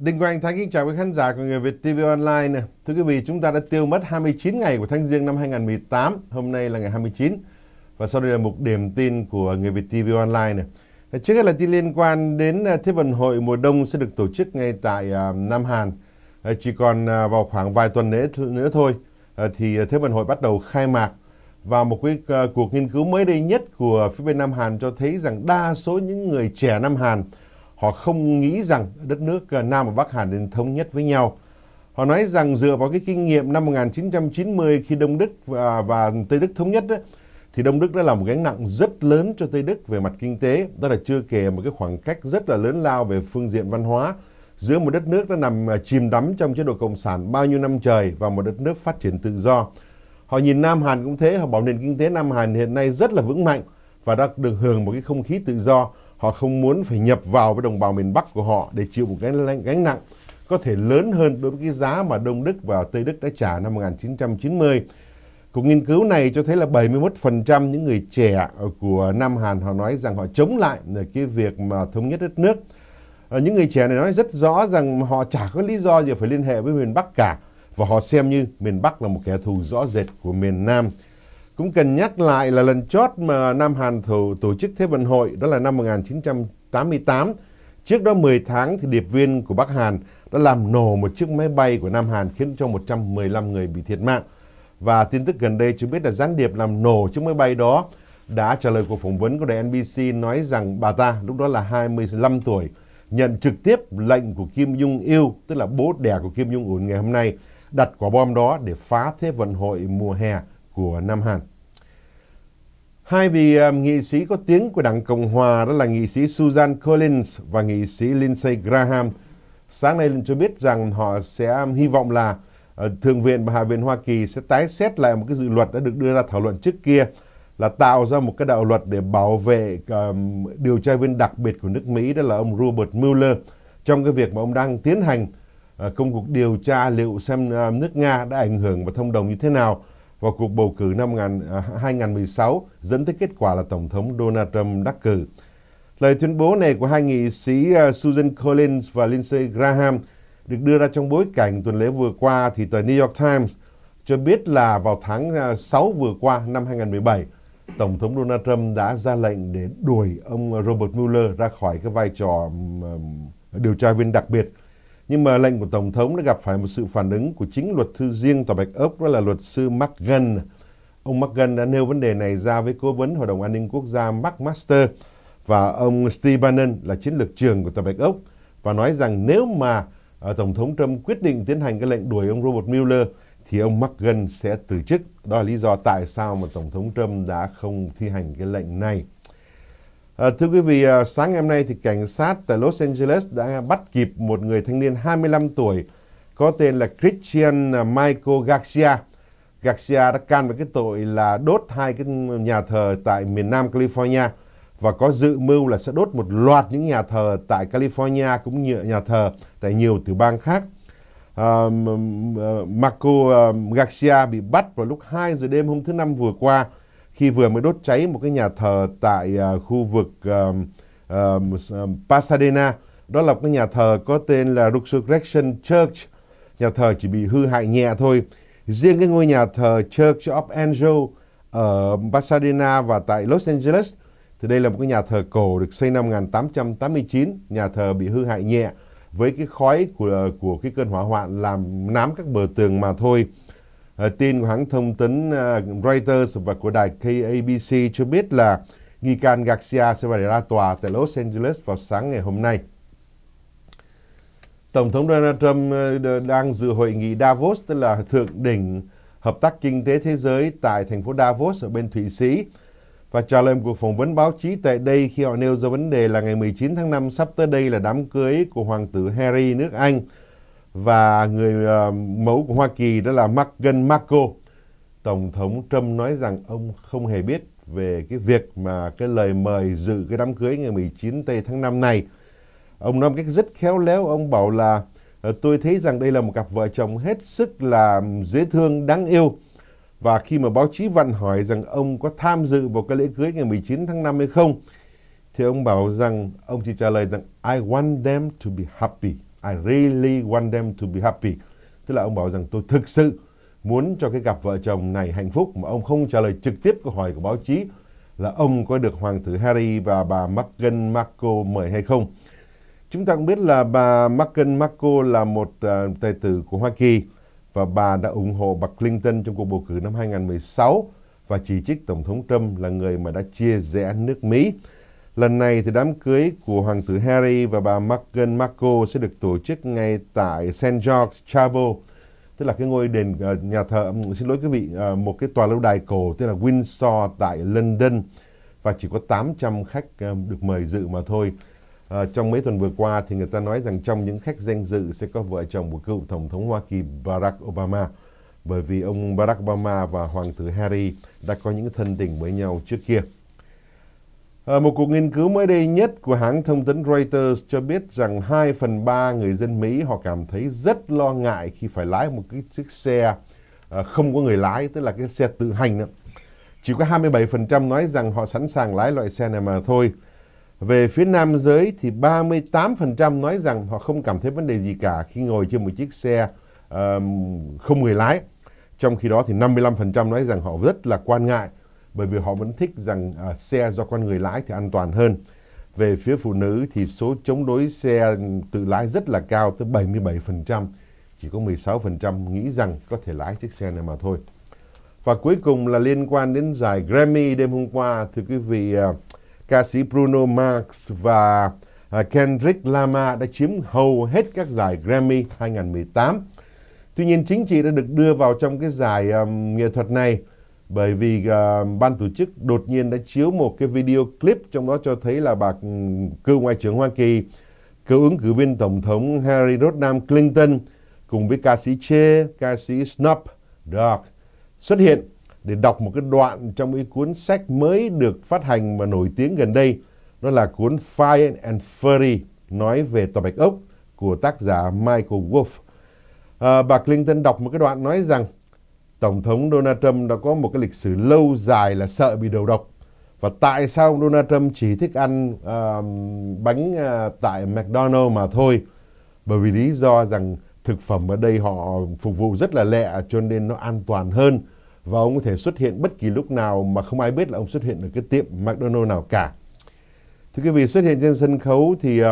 Đình Quang Thái kính chào quý khán giả của Người Việt TV Online. Này. Thưa quý vị, chúng ta đã tiêu mất 29 ngày của tháng riêng năm 2018. Hôm nay là ngày 29. Và sau đây là một điểm tin của Người Việt TV Online. Này. Trước hết là tin liên quan đến à, Thế vận hội mùa đông sẽ được tổ chức ngay tại à, Nam Hàn. À, chỉ còn vào khoảng vài tuần nữa thôi thì Thế vận hội bắt đầu khai mạc. Và một cái cuộc nghiên cứu mới đây nhất của phía bên Nam Hàn cho thấy rằng đa số những người trẻ Nam Hàn Họ không nghĩ rằng đất nước à, Nam và Bắc Hàn nên thống nhất với nhau. Họ nói rằng dựa vào cái kinh nghiệm năm 1990 khi Đông Đức và, à, và Tây Đức thống nhất ấy, thì Đông Đức đã là một gánh nặng rất lớn cho Tây Đức về mặt kinh tế. Đó là chưa kể một cái khoảng cách rất là lớn lao về phương diện văn hóa giữa một đất nước đã nằm à, chìm đắm trong chế độ cộng sản bao nhiêu năm trời và một đất nước phát triển tự do. Họ nhìn Nam Hàn cũng thế, họ bảo nền kinh tế Nam Hàn hiện nay rất là vững mạnh và đã được hưởng một cái không khí tự do. Họ không muốn phải nhập vào với đồng bào miền Bắc của họ để chịu một cái gánh nặng có thể lớn hơn đối với cái giá mà Đông Đức và Tây Đức đã trả năm 1990. Cuộc nghiên cứu này cho thấy là 71% những người trẻ của Nam Hàn họ nói rằng họ chống lại cái việc mà thống nhất đất nước. Ờ, những người trẻ này nói rất rõ rằng họ chả có lý do gì phải liên hệ với miền Bắc cả và họ xem như miền Bắc là một kẻ thù rõ rệt của miền Nam. Cũng cần nhắc lại là lần chót mà Nam Hàn thủ, tổ chức Thế vận hội đó là năm 1988. Trước đó 10 tháng thì điệp viên của Bắc Hàn đã làm nổ một chiếc máy bay của Nam Hàn khiến cho 115 người bị thiệt mạng. Và tin tức gần đây chúng biết là gián điệp làm nổ chiếc máy bay đó đã trả lời cuộc phỏng vấn của đài NBC nói rằng bà ta lúc đó là 25 tuổi nhận trực tiếp lệnh của Kim Jong Il, tức là bố đẻ của Kim Jong Un ngày hôm nay, đặt quả bom đó để phá Thế vận hội mùa hè của Nam Hàn. Hai vị um, nghị sĩ có tiếng của Đảng Cộng Hòa đó là nghị sĩ Susan Collins và nghị sĩ Lindsey Graham. Sáng nay cho biết rằng họ sẽ à, hy vọng là uh, Thượng viện và Hạ viện Hoa Kỳ sẽ tái xét lại một cái dự luật đã được đưa ra thảo luận trước kia là tạo ra một cái đạo luật để bảo vệ um, điều tra viên đặc biệt của nước Mỹ đó là ông Robert Mueller trong cái việc mà ông đang tiến hành uh, công cuộc điều tra liệu xem uh, nước Nga đã ảnh hưởng và thông đồng như thế nào vào cuộc bầu cử năm 2016 à, dẫn tới kết quả là Tổng thống Donald Trump đắc cử. Lời tuyên bố này của hai nghị sĩ à, Susan Collins và Lindsey Graham được đưa ra trong bối cảnh tuần lễ vừa qua thì tờ New York Times cho biết là vào tháng 6 à, vừa qua năm 2017, Tổng thống Donald Trump đã ra lệnh để đuổi ông Robert Mueller ra khỏi cái vai trò điều tra viên đặc biệt nhưng mà lệnh của Tổng thống đã gặp phải một sự phản ứng của chính luật thư riêng Tòa Bạch Ốc đó là luật sư Mark Gunn. Ông Mark Gunn đã nêu vấn đề này ra với cố vấn Hội đồng An ninh Quốc gia Mark Master và ông Steve Bannon là chiến lược trưởng của Tòa Bạch Ốc và nói rằng nếu mà à, Tổng thống Trump quyết định tiến hành cái lệnh đuổi ông Robert Mueller thì ông Mark Gunn sẽ từ chức. Đó là lý do tại sao mà Tổng thống Trump đã không thi hành cái lệnh này. Ờ, thưa quý vị, ờ, sáng ngày hôm nay thì cảnh sát tại Los Angeles đã bắt kịp một người thanh niên 25 tuổi có tên là Christian ờ, Michael Garcia. Garcia đã can với cái tội là đốt hai cái nhà thờ tại miền Nam California và có dự mưu là sẽ đốt một loạt những nhà thờ tại California cũng như nhà thờ tại nhiều tiểu bang khác. À, Marco Garcia bị bắt vào lúc 2 giờ đêm hôm thứ năm vừa qua khi vừa mới đốt cháy một cái nhà thờ tại uh, khu vực uh, uh, Pasadena. Đó là một cái nhà thờ có tên là Resurrection Church. Nhà thờ chỉ bị hư hại nhẹ thôi. Riêng cái ngôi nhà thờ Church of Angel ở Pasadena và tại Los Angeles thì đây là một cái nhà thờ cổ được xây năm 1889, nhà thờ bị hư hại nhẹ với cái khói của của cái cơn hỏa hoạn làm nám các bờ tường mà thôi. Ờ, tin của hãng thông tấn ờ, Reuters và của đài KABC cho biết là nghi can Garcia sẽ phải ra tòa tại Los Angeles vào sáng ngày hôm nay. Tổng thống Donald Trump ờ, đang dự hội nghị Davos, tức là thượng đỉnh hợp tác kinh tế thế giới tại thành phố Davos ở bên Thụy Sĩ và trả lời một cuộc phỏng vấn báo chí tại đây khi họ nêu ra vấn đề là ngày 19 tháng 5 sắp tới đây là đám cưới của Hoàng tử Harry nước Anh và người uh, mẫu của Hoa Kỳ đó là Meghan Markle. Tổng thống Trump nói rằng ông không hề biết về cái việc mà cái lời mời dự cái đám cưới ngày 19 tây tháng 5 này. Ông nói một cách rất khéo léo, ông bảo là ờ, tôi thấy rằng đây là một cặp vợ chồng hết sức là dễ thương, đáng yêu. Và khi mà báo chí vặn hỏi rằng ông có tham dự vào cái lễ cưới ngày 19 tháng 5 hay không, thì ông bảo rằng ông chỉ trả lời rằng I want them to be happy. I really want them to be happy. Tức là ông bảo rằng tôi thực sự muốn cho cái cặp vợ chồng này hạnh phúc mà ông không trả lời trực tiếp câu hỏi của báo chí là ông có được Hoàng tử Harry và bà Meghan Markle mời hay không. Chúng ta cũng biết là bà Meghan Markle là một uh, tài tử của Hoa Kỳ và bà đã ủng hộ bà Clinton trong cuộc bầu cử năm 2016 và chỉ trích Tổng thống Trump là người mà đã chia rẽ nước Mỹ. Lần này thì đám cưới của Hoàng tử Harry và bà Meghan Markle sẽ được tổ chức ngay tại St. George Chapel, tức là cái ngôi đền ờ, nhà thờ, xin lỗi quý vị, ờ, một cái tòa lâu đài cổ tên là Windsor tại London và chỉ có 800 khách ờ, được mời dự mà thôi. À, trong mấy tuần vừa qua thì người ta nói rằng trong những khách danh dự sẽ có vợ chồng của cựu Tổng thống Hoa Kỳ Barack Obama bởi vì ông Barack Obama và Hoàng tử Harry đã có những thân tình với nhau trước kia. Ờ, một cuộc nghiên cứu mới đây nhất của hãng thông tấn Reuters cho biết rằng 2 phần 3 người dân Mỹ họ cảm thấy rất lo ngại khi phải lái một cái chiếc xe ờ, không có người lái, tức là cái xe tự hành. Đó. Chỉ có 27% nói rằng họ sẵn sàng lái loại xe này mà thôi. Về phía nam giới thì 38% nói rằng họ không cảm thấy vấn đề gì cả khi ngồi trên một chiếc xe không người lái. Trong khi đó thì 55% nói rằng họ rất là quan ngại bởi vì họ vẫn thích rằng à, xe do con người lái thì an toàn hơn. Về phía phụ nữ thì số chống đối xe tự lái rất là cao tới 77%, chỉ có 16% nghĩ rằng có thể lái chiếc xe này mà thôi. Và cuối cùng là liên quan đến giải Grammy đêm hôm qua, thưa quý vị, à, ca sĩ Bruno Mars và à, Kendrick Lamar đã chiếm hầu hết các giải Grammy 2018. Tuy nhiên chính trị đã được đưa vào trong cái giải um, nghệ thuật này bởi vì à, ban tổ chức đột nhiên đã chiếu một cái video clip trong đó cho thấy là bà ừ, cựu ngoại trưởng Hoa Kỳ, cựu ứng cử viên tổng thống Harry Rodham Clinton cùng với ca sĩ Che, ca sĩ Snoop Dogg xuất hiện để đọc một cái đoạn trong cái cuốn sách mới được phát hành và nổi tiếng gần đây. Đó là cuốn Fire and Fury nói về tòa bạch ốc của tác giả Michael Wolff. À, bà Clinton đọc một cái đoạn nói rằng Tổng thống Donald Trump đã có một cái lịch sử lâu dài là sợ bị đầu độc. Và tại sao Donald Trump chỉ thích ăn uh, bánh uh, tại McDonald's mà thôi? Bởi vì lý do rằng thực phẩm ở đây họ phục vụ rất là lẹ cho nên nó an toàn hơn. Và ông có thể xuất hiện bất kỳ lúc nào mà không ai biết là ông xuất hiện ở cái tiệm McDonald's nào cả. Thưa quý vị, xuất hiện trên sân khấu thì uh,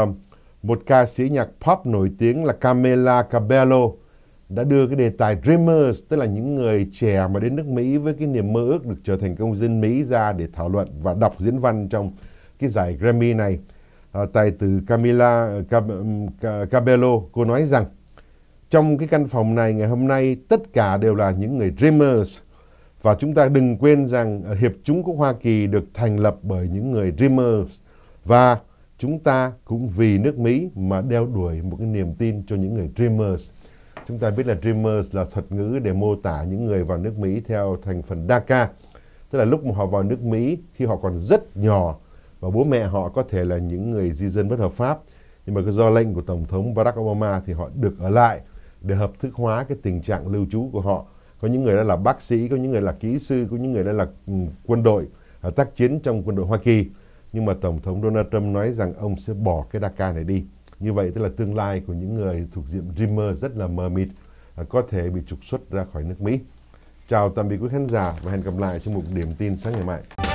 một ca sĩ nhạc pop nổi tiếng là Camila Cabello đã đưa cái đề tài Dreamers, tức là những người trẻ mà đến nước Mỹ với cái niềm mơ ước được trở thành công dân Mỹ ra để thảo luận và đọc diễn văn trong cái giải Grammy này. À, tài từ Camila Cabello, cô nói rằng trong cái căn phòng này ngày hôm nay tất cả đều là những người Dreamers và chúng ta đừng quên rằng ờ, Hiệp chúng quốc Hoa Kỳ được thành lập bởi những người Dreamers và chúng ta cũng vì nước Mỹ mà đeo đuổi một cái niềm tin cho những người Dreamers. Chúng ta biết là Dreamers là thuật ngữ để mô tả những người vào nước Mỹ theo thành phần DACA. Tức là lúc mà họ vào nước Mỹ khi họ còn rất nhỏ và bố mẹ họ có thể là những người di dân bất hợp pháp. Nhưng mà do lệnh của Tổng thống Barack Obama thì họ được ở lại để hợp thức hóa cái tình trạng lưu trú của họ. Có những người đó là bác sĩ, có những người là kỹ sư, có những người đó là ừ, quân đội, à, tác chiến trong quân đội Hoa Kỳ. Nhưng mà Tổng thống Donald Trump nói rằng ông sẽ bỏ cái DACA này đi. Như vậy tức là tương lai của những người thuộc diện Dreamer rất là mờ mịt, à, có thể bị trục xuất ra khỏi nước Mỹ. Chào tạm biệt quý khán giả và hẹn gặp lại trong một điểm tin sáng ngày mai.